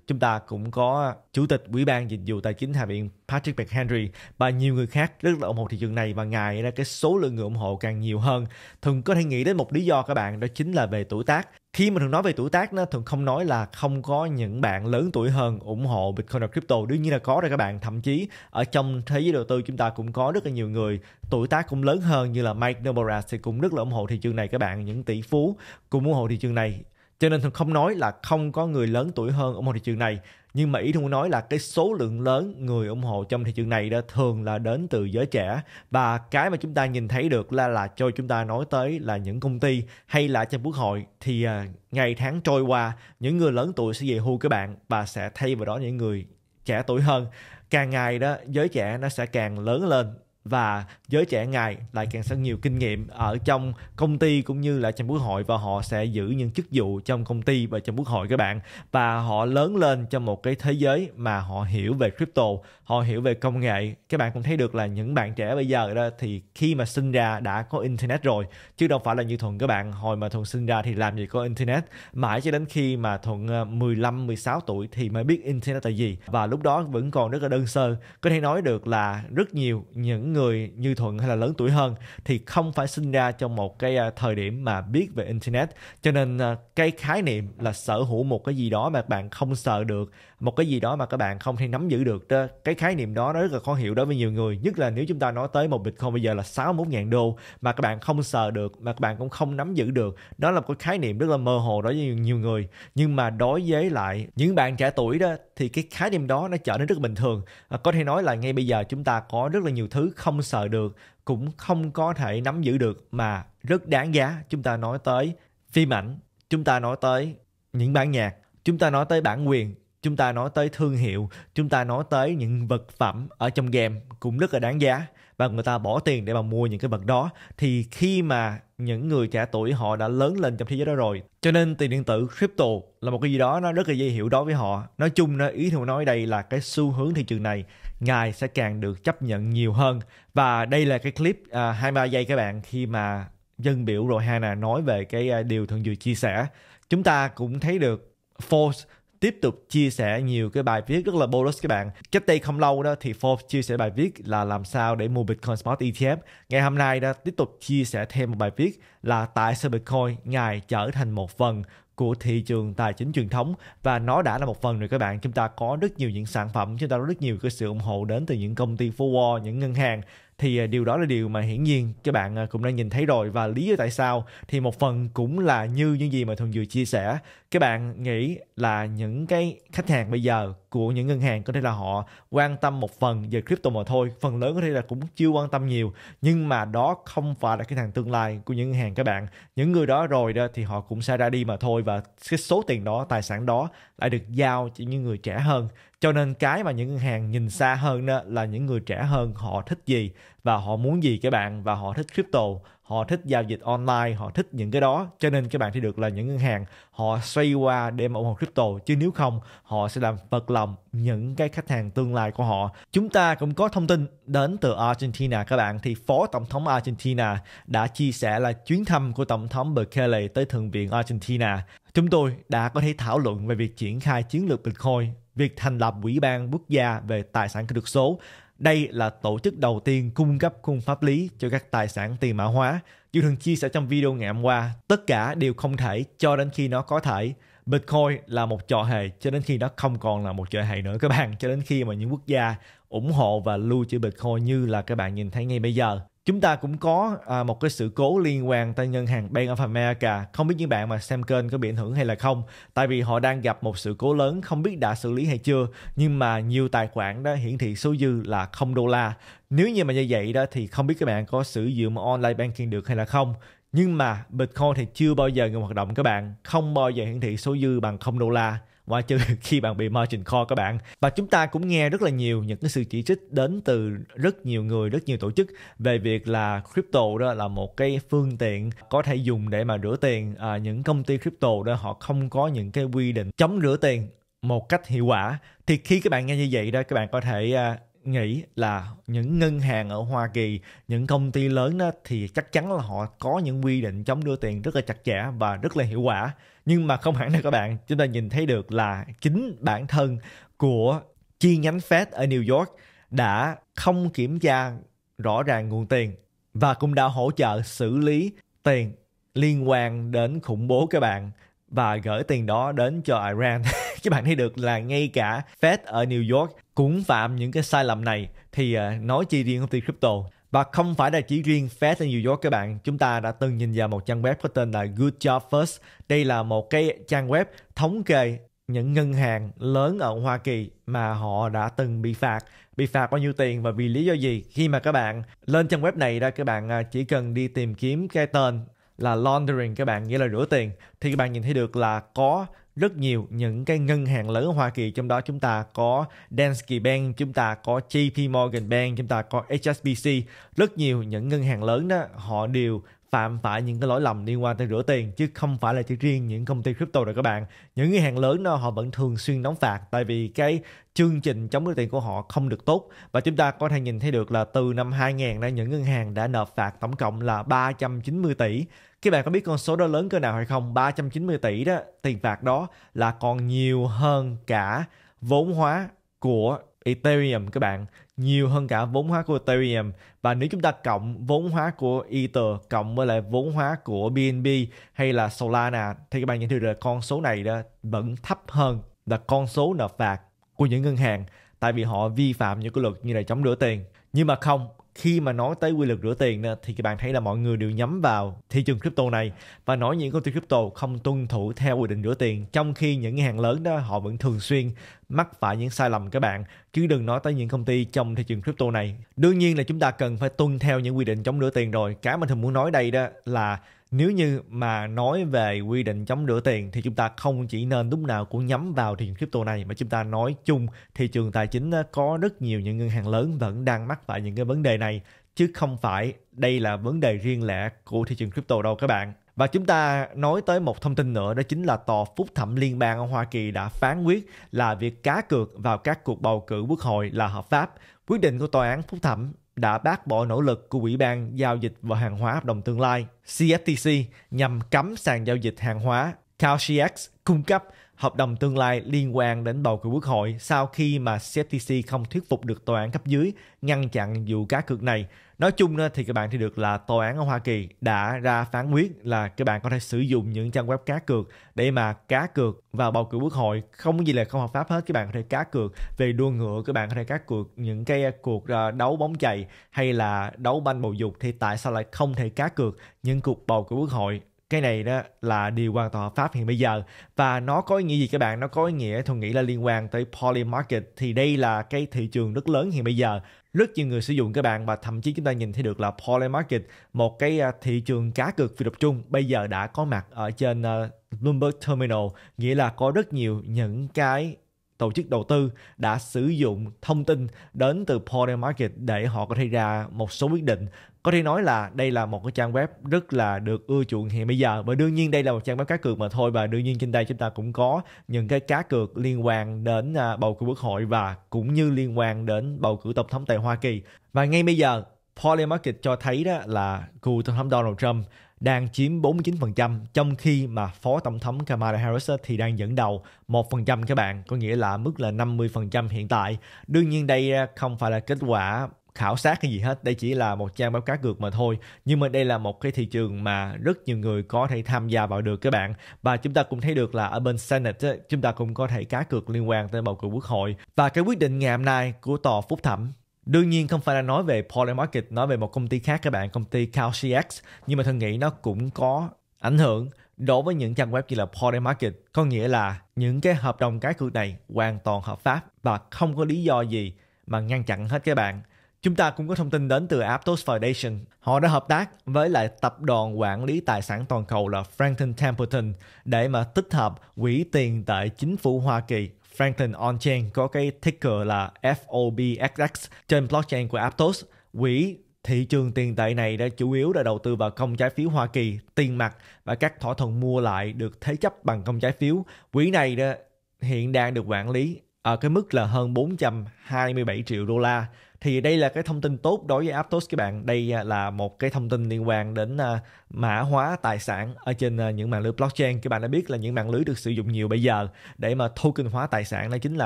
chúng ta cũng có Chủ tịch Ủy ban Dịch vụ Tài chính Hạ viện Patrick McHenry và nhiều người khác rất là ủng hộ thị trường này và ngày ra cái số lượng người ủng hộ càng nhiều hơn. Thường có thể nghĩ đến một lý do các bạn đó chính là về tuổi tác khi mà thường nói về tuổi tác nó thường không nói là không có những bạn lớn tuổi hơn ủng hộ Bitcoin và crypto đương nhiên là có rồi các bạn thậm chí ở trong thế giới đầu tư chúng ta cũng có rất là nhiều người tuổi tác cũng lớn hơn như là Mike Novogratz thì cũng rất là ủng hộ thị trường này các bạn những tỷ phú cũng ủng hộ thị trường này cho nên thường không nói là không có người lớn tuổi hơn ủng hộ thị trường này nhưng mà ý tôi muốn nói là cái số lượng lớn người ủng hộ trong thị trường này đó thường là đến từ giới trẻ và cái mà chúng ta nhìn thấy được là là cho chúng ta nói tới là những công ty hay là trong quốc hội thì à, ngày tháng trôi qua những người lớn tuổi sẽ về hưu các bạn và sẽ thay vào đó những người trẻ tuổi hơn càng ngày đó giới trẻ nó sẽ càng lớn lên và giới trẻ ngày lại càng sẽ nhiều kinh nghiệm ở trong công ty cũng như là trong quốc hội và họ sẽ giữ những chức vụ trong công ty và trong quốc hội các bạn và họ lớn lên trong một cái thế giới mà họ hiểu về crypto họ hiểu về công nghệ các bạn cũng thấy được là những bạn trẻ bây giờ đó thì khi mà sinh ra đã có internet rồi chứ đâu phải là như thuận các bạn hồi mà thuận sinh ra thì làm gì có internet mãi cho đến khi mà thuận 15 ờ, 16 tuổi thì mới biết internet là gì và lúc đó vẫn còn rất là đơn sơ có thể nói được là rất nhiều những người như thuận hay là lớn tuổi hơn thì không phải sinh ra trong một cái à, thời điểm mà biết về internet cho nên à, cái khái niệm là sở hữu một cái gì đó mà bạn không sợ được một cái gì đó mà các bạn không thể nắm giữ được đó. cái khái niệm đó nó rất là khó hiểu đối với nhiều người nhất là nếu chúng ta nói tới một bitcoin bây giờ là 61 000 đô mà các bạn không sợ được mà các bạn cũng không nắm giữ được đó là một cái khái niệm rất là mơ hồ đối với nhiều người nhưng mà đối với lại những bạn trẻ tuổi đó thì cái khái niệm đó nó trở nên rất bình thường à, có thể nói là ngay bây giờ chúng ta có rất là nhiều thứ không sợ được cũng không có thể nắm giữ được mà rất đáng giá chúng ta nói tới phim ảnh chúng ta nói tới những bản nhạc chúng ta nói tới bản quyền chúng ta nói tới thương hiệu chúng ta nói tới những vật phẩm ở trong game cũng rất là đáng giá và người ta bỏ tiền để mà mua những cái vật đó thì khi mà những người trẻ tuổi họ đã lớn lên trong thế giới đó rồi cho nên tiền điện tử crypto là một cái gì đó nó rất là dễ hiểu đối với họ nói chung nó ý tôi nói đây là cái xu hướng thị trường này ngài sẽ càng được chấp nhận nhiều hơn và đây là cái clip à, 23 giây các bạn khi mà dân biểu rồi Hana nói về cái à, điều thường vừa chia sẻ chúng ta cũng thấy được Force tiếp tục chia sẻ nhiều cái bài viết rất là bonus các bạn. Cách đây không lâu đó thì Forbes chia sẻ bài viết là làm sao để mua Bitcoin Spot ETF. Ngày hôm nay đó tiếp tục chia sẻ thêm một bài viết là tại sao Bitcoin ngày trở thành một phần của thị trường tài chính truyền thống và nó đã là một phần rồi các bạn chúng ta có rất nhiều những sản phẩm chúng ta có rất nhiều cái sự ủng hộ đến từ những công ty forward những ngân hàng thì à, điều đó là điều mà hiển nhiên các bạn à, cũng đã nhìn thấy rồi và lý do tại sao thì một phần cũng là như những gì mà thường vừa chia sẻ các bạn nghĩ là những cái khách hàng bây giờ của những ngân hàng có thể là họ quan tâm một phần về crypto mà thôi phần lớn có thể là cũng chưa quan tâm nhiều nhưng mà đó không phải là cái thằng tương lai của những ngân hàng các bạn những người đó rồi đó thì họ cũng sẽ ra đi mà thôi và cái số tiền đó tài sản đó lại được giao cho những người trẻ hơn cho nên cái mà những ngân hàng nhìn xa hơn đó là những người trẻ hơn họ thích gì và họ muốn gì các bạn và họ thích crypto họ thích giao dịch online họ thích những cái đó cho nên các bạn thấy được là những ngân hàng họ xoay qua để mà ủng hộ crypto chứ nếu không họ sẽ làm phật lòng những cái khách hàng tương lai của họ chúng ta cũng có thông tin đến từ Argentina các bạn thì phó tổng thống Argentina đã chia sẻ là chuyến thăm của tổng thống Bukele tới thượng viện Argentina chúng tôi đã có thể thảo luận về việc triển khai chiến lược Bitcoin việc thành lập Ủy ban Quốc gia về tài sản kỹ thuật số. Đây là tổ chức đầu tiên cung cấp khung pháp lý cho các tài sản tiền mã hóa. Như thường chia sẻ trong video ngày hôm qua, tất cả đều không thể cho đến khi nó có thể. Bitcoin là một trò hề cho đến khi nó không còn là một trò hề nữa các bạn, cho đến khi mà những quốc gia ủng hộ và lưu trữ Bitcoin như là các bạn nhìn thấy ngay bây giờ chúng ta cũng có à, một cái sự cố liên quan tới ngân hàng Bank of America không biết những bạn mà xem kênh có bị ảnh hưởng hay là không tại vì họ đang gặp một sự cố lớn không biết đã xử lý hay chưa nhưng mà nhiều tài khoản đó hiển thị số dư là không đô la nếu như mà như vậy đó thì không biết các bạn có sử dụng online banking được hay là không nhưng mà Bitcoin thì chưa bao giờ ngừng hoạt động các bạn không bao giờ hiển thị số dư bằng không đô la ngoại trừ khi bạn bị margin call các bạn và chúng ta cũng nghe rất là nhiều những cái sự chỉ trích đến từ rất nhiều người rất nhiều tổ chức về việc là crypto đó là một cái phương tiện có thể dùng để mà rửa tiền à, những công ty crypto đó họ không có những cái quy định chống rửa tiền một cách hiệu quả thì khi các bạn nghe như vậy đó các bạn có thể à, nghĩ là những ngân hàng ở Hoa Kỳ, những công ty lớn đó thì chắc chắn là họ có những quy định chống đưa tiền rất là chặt chẽ và rất là hiệu quả. Nhưng mà không hẳn đâu các bạn, chúng ta nhìn thấy được là chính bản thân của chi nhánh Fed ở New York đã không kiểm tra rõ ràng nguồn tiền và cũng đã hỗ trợ xử lý tiền liên quan đến khủng bố các bạn và gửi tiền đó đến cho Iran các bạn thấy được là ngay cả Fed ở New York cũng phạm những cái sai lầm này thì ờ, nói chi riêng công ty crypto và không phải là chỉ riêng Fed ở New York các bạn, chúng ta đã từng nhìn vào một trang web có tên là Good Job First. Đây là một cái trang web thống kê những ngân hàng lớn ở Hoa Kỳ mà họ đã từng bị phạt bị phạt bao nhiêu tiền và vì lý do gì khi mà các bạn lên trang web này ra các bạn ờ, chỉ cần đi tìm kiếm cái tên là laundering các bạn nghĩa là rửa tiền thì các bạn nhìn thấy được là có rất nhiều những cái ngân hàng lớn ở Hoa Kỳ trong đó chúng ta có Danske Bank, chúng ta có JP Morgan Bank, chúng ta có HSBC, rất nhiều những ngân hàng lớn đó họ đều phạm phải những cái lỗi lầm liên quan tới rửa tiền chứ không phải là chỉ riêng những công ty crypto rồi các bạn những ngân hàng lớn đó họ vẫn thường xuyên đóng phạt tại vì cái chương trình chống rửa tiền của họ không được tốt và chúng ta có thể nhìn thấy được là từ năm 2000 đó những ngân hàng đã nợ phạt tổng cộng là 390 tỷ các bạn có biết con số đó lớn cỡ nào hay không 390 tỷ đó tiền phạt đó là còn nhiều hơn cả vốn hóa của Ethereum các bạn nhiều hơn cả vốn hóa của Ethereum và nếu chúng ta cộng vốn hóa của Ether cộng với lại vốn hóa của BNB hay là Solana thì các bạn nhận thấy được con số này đó vẫn thấp hơn là con số nợ phạt của những ngân hàng tại vì họ vi phạm những cái luật như là chống rửa tiền nhưng mà không khi mà nói tới quy luật rửa tiền thì các bạn thấy là mọi người đều nhắm vào thị trường crypto này và nói những công ty crypto không tuân thủ theo quy định rửa tiền trong khi những ngân hàng lớn đó họ vẫn thường xuyên mắc phải những sai lầm các bạn chứ đừng nói tới những công ty trong thị trường crypto này đương nhiên là chúng ta cần phải tuân theo những quy định chống rửa tiền rồi cái mình thường muốn nói đây đó là nếu như mà nói về quy định chống rửa tiền thì chúng ta không chỉ nên lúc nào cũng nhắm vào thị trường crypto này mà chúng ta nói chung thị trường tài chính ờ, có rất nhiều những ngân hàng lớn vẫn đang mắc phải những cái vấn đề này chứ không phải đây là vấn đề riêng lẻ của thị trường crypto đâu các bạn. Và chúng ta nói tới một thông tin nữa đó chính là tòa phúc thẩm liên bang ở Hoa Kỳ đã phán quyết là việc cá cược vào các cuộc bầu cử quốc hội là hợp pháp. Quyết định của tòa án phúc thẩm đã bác bỏ nỗ lực của Ủy ban Giao dịch và Hàng hóa Hợp đồng Tương lai CFTC nhằm cấm sàn giao dịch hàng hóa CalCX cung cấp hợp đồng tương lai liên quan đến bầu cử quốc hội sau khi mà CFTC không thuyết phục được tòa án cấp dưới ngăn chặn vụ cá cược này. Nói chung thì các bạn thì được là tòa án ở Hoa Kỳ đã ra phán quyết là các bạn có thể sử dụng những trang web cá cược để mà cá cược vào bầu cử quốc hội không gì là không hợp pháp hết các bạn có thể cá cược về đua ngựa các bạn có thể cá cược những cái cuộc ờ, đấu bóng chày hay là đấu banh bầu dục thì tại sao lại không thể cá cược những cuộc bầu cử quốc hội cái này đó là điều hoàn toàn hợp pháp hiện bây giờ và nó có ý nghĩa gì các bạn nó có ý nghĩa tôi nghĩ là liên quan tới poly market thì đây là cái thị trường rất lớn hiện bây giờ rất nhiều người sử dụng các bạn và thậm chí chúng ta nhìn thấy được là poly market một cái à, thị trường cá cược phi tập trung bây giờ đã có mặt ở trên à, Bloomberg Terminal nghĩa là có rất nhiều những cái tổ chức đầu tư đã sử dụng thông tin đến từ poly Market để họ có thể ra một số quyết định có thể nói là đây là một cái trang web rất là được ưa chuộng hiện bây giờ và đương nhiên đây là một trang web cá cược mà thôi và đương nhiên trên đây chúng ta cũng có những cái cá cược liên quan đến à, bầu cử quốc hội và cũng như liên quan đến bầu cử tổng thống tại Hoa Kỳ và ngay bây giờ Polymarket cho thấy đó là cựu tổng thống Donald Trump đang chiếm 49% trong khi mà phó tổng thống Kamala Harris thì đang dẫn đầu 1% các bạn, có nghĩa là mức là 50% hiện tại. Đương nhiên đây à, không phải là kết quả khảo sát hay gì hết đây chỉ là một trang báo cáo cược mà thôi nhưng mà đây là một cái thị trường mà rất nhiều người có thể tham gia vào được các bạn và chúng ta cũng thấy được là ở bên Senate chúng ta cũng có thể cá cược liên quan tới bầu cử quốc hội và cái quyết định ngày hôm nay của tòa phúc thẩm Đương nhiên không phải là nói về Polymarket, nói về một công ty khác các bạn, công ty CalCX, nhưng mà thân nghĩ nó cũng có ảnh hưởng đối với những trang web như là Polymarket, có nghĩa là những cái hợp đồng cá cược này hoàn toàn hợp pháp và không có lý do gì mà ngăn chặn hết các bạn. Chúng ta cũng có thông tin đến từ Aptos Foundation. Họ đã hợp tác với lại tập đoàn quản lý tài sản toàn cầu là Franklin Templeton để mà tích hợp quỹ tiền tệ chính phủ Hoa Kỳ Franklin Onchain có cái ticker là FOBXX trên blockchain của Aptos. Quỹ thị trường tiền tệ này đã chủ yếu đã đầu tư vào công trái phiếu Hoa Kỳ, tiền mặt và các thỏa thuận mua lại được thế chấp bằng công trái phiếu. Quỹ này đó hiện đang được quản lý ở cái mức là hơn 427 triệu đô la thì đây là cái thông tin tốt đối với Aptos các bạn đây à, là một cái thông tin liên quan đến à, mã hóa tài sản ở trên à, những mạng lưới blockchain các bạn đã biết là những mạng lưới được sử dụng nhiều bây giờ để mà token hóa tài sản đó chính là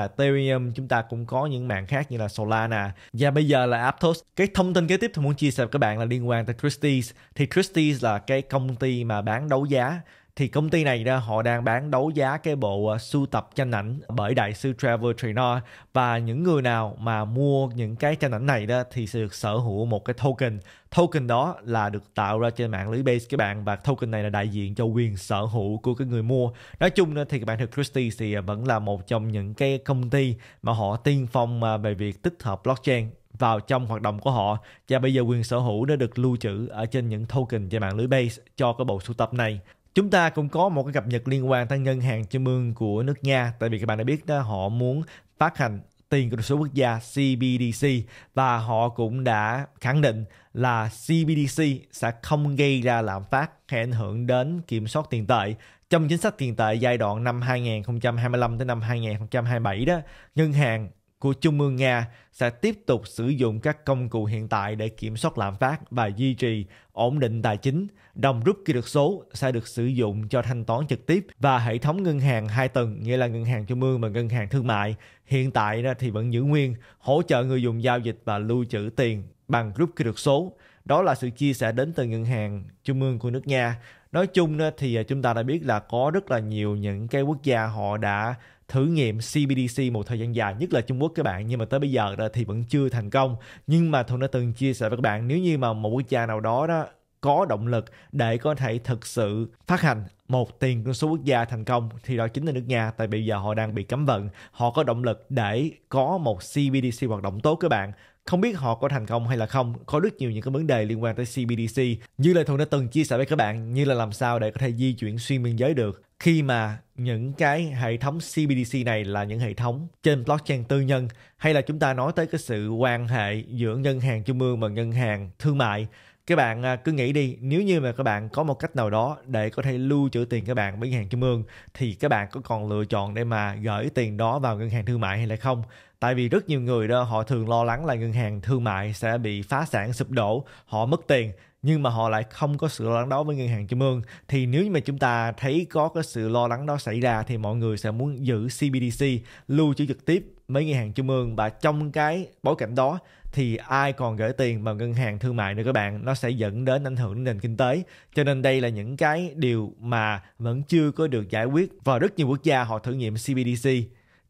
Ethereum chúng ta cũng có những mạng khác như là Solana và bây giờ là Aptos cái thông tin kế tiếp tôi muốn chia sẻ với các bạn là liên quan tới Christie's thì Christie's là cái công ty mà bán đấu giá thì công ty này đó họ đang bán đấu giá cái bộ ờ, sưu tập tranh ảnh bởi đại sư Trevor Traynor và những người nào mà mua những cái tranh ảnh này đó thì sẽ được sở hữu một cái token token đó là được tạo ra trên mạng lưới base các bạn và token này là đại diện cho quyền sở hữu của cái người mua nói chung thì các bạn thực Christie thì ờ, vẫn là một trong những cái công ty mà họ tiên phong ờ, về việc tích hợp blockchain vào trong hoạt động của họ và bây giờ quyền sở hữu đã được lưu trữ ở trên những token trên mạng lưới base cho cái bộ sưu tập này Chúng ta cũng có một cái cập nhật liên quan tới ngân hàng trung ương của nước Nga tại vì các bạn đã biết đó họ muốn phát hành tiền của một số quốc gia CBDC và họ cũng đã khẳng định là CBDC sẽ không gây ra lạm phát hay ảnh hưởng đến kiểm soát tiền tệ. Trong chính sách tiền tệ giai đoạn năm 2025 tới năm 2027 đó, ngân hàng của Trung ương Nga sẽ tiếp tục sử dụng các công cụ hiện tại để kiểm soát lạm phát và duy trì ổn định tài chính. Đồng rút kỹ thuật số sẽ được sử dụng cho thanh toán trực tiếp và hệ thống ngân hàng hai tầng nghĩa là ngân hàng trung ương và ngân hàng thương mại hiện tại thì vẫn giữ nguyên hỗ trợ người dùng giao dịch và lưu trữ tiền bằng rút kỹ thuật số. Đó là sự chia sẻ đến từ ngân hàng trung ương của nước Nga. Nói chung thì à, chúng ta đã biết là có rất là nhiều những cái quốc gia họ đã thử nghiệm CBDC một thời gian dài nhất là Trung Quốc các bạn nhưng mà tới bây giờ thì vẫn chưa thành công nhưng mà Thuận đã từng chia sẻ với các bạn nếu như mà một quốc gia nào đó đó có động lực để có thể thực sự phát hành một tiền của số quốc gia thành công thì đó chính là nước Nga tại bây giờ họ đang bị cấm vận họ có động lực để có một CBDC hoạt động tốt các bạn không biết họ có thành công hay là không có rất nhiều những cái vấn đề liên quan tới CBDC như lời thuận đã từng chia sẻ với các bạn như là làm sao để có thể di chuyển xuyên biên giới được khi mà những cái hệ thống CBDC này là những hệ thống trên blockchain tư nhân hay là chúng ta nói tới cái sự quan hệ giữa ngân hàng trung ương và ngân hàng thương mại các bạn à, cứ nghĩ đi nếu như mà các bạn có một cách nào đó để có thể lưu trữ tiền các bạn với ngân hàng trung ương thì các bạn có còn lựa chọn để mà gửi tiền đó vào ngân hàng thương mại hay là không Tại vì rất nhiều người đó họ thường lo lắng là ngân hàng thương mại sẽ bị phá sản sụp đổ, họ mất tiền nhưng mà họ lại không có sự lo lắng đó với ngân hàng trung ương thì nếu như mà chúng ta thấy có cái sự lo lắng đó xảy ra thì mọi người sẽ muốn giữ CBDC lưu trữ trực tiếp mấy ngân hàng trung ương và trong cái bối cảnh đó thì ai còn gửi tiền vào ngân hàng thương mại nữa các bạn nó sẽ dẫn đến ảnh hưởng đến nền kinh tế cho nên đây là những cái điều mà vẫn chưa có được giải quyết và rất nhiều quốc gia họ thử nghiệm CBDC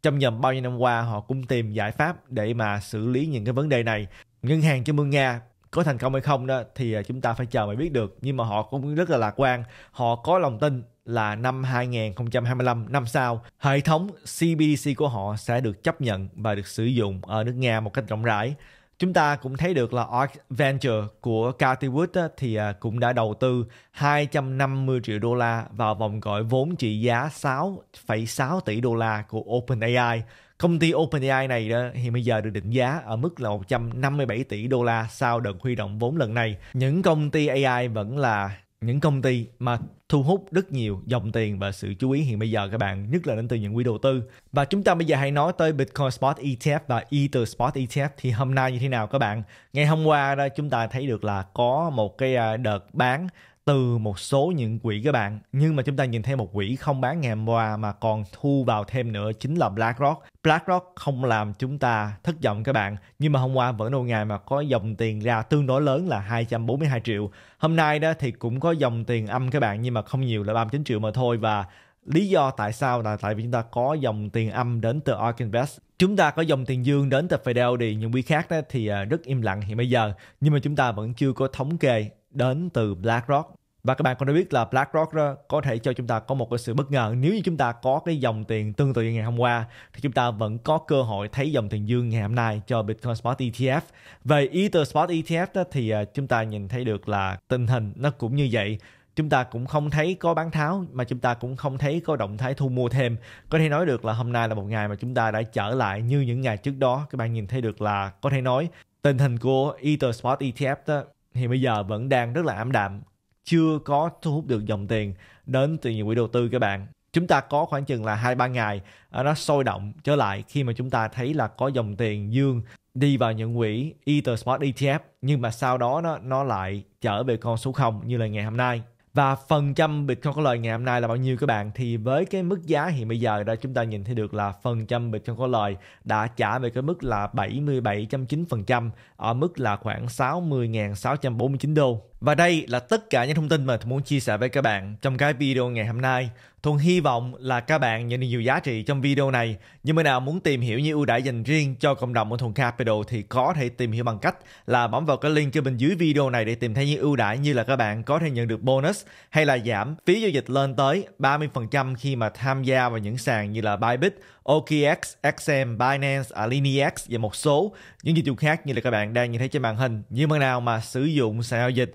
trong vòng bao nhiêu năm qua họ cũng tìm giải pháp để mà xử lý những cái vấn đề này ngân hàng trung ương nga có thành công hay không đó thì à, chúng ta phải chờ mới biết được nhưng mà họ cũng rất là lạc quan họ có lòng tin là năm 2025 năm sau hệ thống CBDC của họ sẽ được chấp nhận và được sử dụng ở nước Nga một cách rộng rãi chúng ta cũng thấy được là Arc Venture của Cathy Wood thì à, cũng đã đầu tư 250 triệu đô la vào vòng gọi vốn trị giá 6,6 tỷ đô la của OpenAI. Công ty OpenAI này đó thì bây giờ được định giá ở mức là 157 tỷ đô la sau đợt huy động vốn lần này. Những công ty AI vẫn là những công ty mà thu hút rất nhiều dòng tiền và sự chú ý hiện bây giờ các bạn, nhất là đến từ những quỹ đầu tư. Và chúng ta bây giờ hãy nói tới Bitcoin Spot ETF và Ether Spot ETF thì hôm nay như thế nào các bạn? Ngày hôm qua đó chúng ta thấy được là có một cái à, đợt bán từ một số những quỹ các bạn nhưng mà chúng ta nhìn thấy một quỹ không bán ngày hôm qua mà còn thu vào thêm nữa chính là BlackRock BlackRock không làm chúng ta thất vọng các bạn nhưng mà hôm qua vẫn đâu ngày mà có dòng tiền ra tương đối lớn là 242 triệu hôm nay đó thì cũng có dòng tiền âm các bạn nhưng mà không nhiều là 39 triệu mà thôi và Lý do tại sao là tại vì chúng ta có dòng tiền âm đến từ Ark Invest. Chúng ta có dòng tiền dương đến từ Fidelity, những quỹ khác đó thì à, rất im lặng hiện bây giờ. Nhưng mà chúng ta vẫn chưa có thống kê đến từ BlackRock và các bạn cũng đã biết là BlackRock đó có thể cho chúng ta có một cái sự bất ngờ nếu như chúng ta có cái dòng tiền tương tự như ngày hôm qua thì chúng ta vẫn có cơ hội thấy dòng tiền dương ngày hôm nay cho Bitcoin Spot ETF về Ether Spot ETF đó, thì à, chúng ta nhìn thấy được là tình hình nó cũng như vậy chúng ta cũng không thấy có bán tháo mà chúng ta cũng không thấy có động thái thu mua thêm có thể nói được là hôm nay là một ngày mà chúng ta đã trở lại như những ngày trước đó các bạn nhìn thấy được là có thể nói tình hình của Ether Spot ETF đó thì bây giờ vẫn đang rất là ảm đạm chưa có thu hút được dòng tiền đến từ những quỹ đầu tư các bạn chúng ta có khoảng chừng là hai ba ngày à, nó sôi động trở lại khi mà chúng ta thấy là có dòng tiền dương đi vào những quỹ Ether Smart ETF nhưng mà sau đó nó nó lại trở về con số 0 như là ngày hôm nay và phần trăm Bitcoin có lời ngày hôm nay là bao nhiêu các bạn thì với cái mức giá hiện bây giờ đó chúng ta nhìn thấy được là phần trăm Bitcoin có lời đã trả về cái mức là 77.9% ở mức là khoảng 60.649 đô và đây là tất cả những thông tin mà tôi muốn chia sẻ với các bạn trong cái video ngày hôm nay. Thuận hy vọng là các bạn nhận được nhiều giá trị trong video này. Như mới nào muốn tìm hiểu những ưu đãi dành riêng cho cộng đồng của Thuận Capital thì có thể tìm hiểu bằng cách là bấm vào cái link trên bên dưới video này để tìm thấy những ưu đãi như là các bạn có thể nhận được bonus hay là giảm phí giao dịch lên tới 30% khi mà tham gia vào những sàn như là Bybit, OKX, XM, Binance, AlineX và một số những dịch vụ khác như là các bạn đang nhìn thấy trên màn hình. Như mới nào mà sử dụng sàn giao dịch